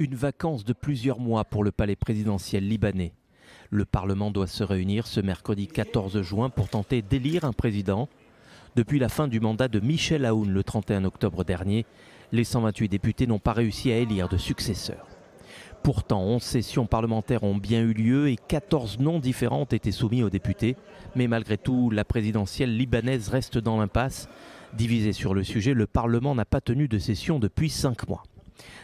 Une vacance de plusieurs mois pour le palais présidentiel libanais. Le Parlement doit se réunir ce mercredi 14 juin pour tenter d'élire un président. Depuis la fin du mandat de Michel Aoun le 31 octobre dernier, les 128 députés n'ont pas réussi à élire de successeur. Pourtant, 11 sessions parlementaires ont bien eu lieu et 14 noms différents ont été soumis aux députés. Mais malgré tout, la présidentielle libanaise reste dans l'impasse. Divisé sur le sujet, le Parlement n'a pas tenu de session depuis 5 mois.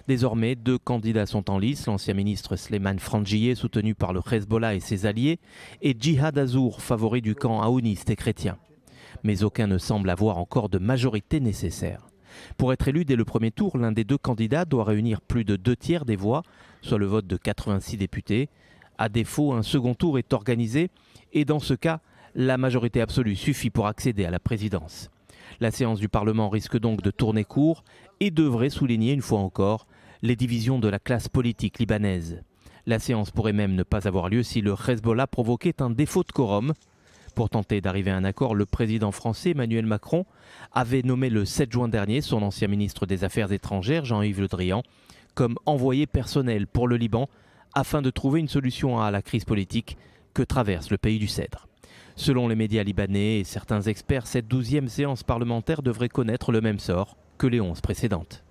Désormais, deux candidats sont en lice, l'ancien ministre Sleiman Frangieh, soutenu par le Hezbollah et ses alliés, et Djihad Azour, favori du camp aouniste et chrétien. Mais aucun ne semble avoir encore de majorité nécessaire. Pour être élu dès le premier tour, l'un des deux candidats doit réunir plus de deux tiers des voix, soit le vote de 86 députés. À défaut, un second tour est organisé et dans ce cas, la majorité absolue suffit pour accéder à la présidence. La séance du Parlement risque donc de tourner court et devrait souligner une fois encore les divisions de la classe politique libanaise. La séance pourrait même ne pas avoir lieu si le Hezbollah provoquait un défaut de quorum. Pour tenter d'arriver à un accord, le président français Emmanuel Macron avait nommé le 7 juin dernier son ancien ministre des Affaires étrangères Jean-Yves Le Drian comme envoyé personnel pour le Liban afin de trouver une solution à la crise politique que traverse le pays du Cèdre. Selon les médias libanais et certains experts, cette douzième séance parlementaire devrait connaître le même sort que les onze précédentes.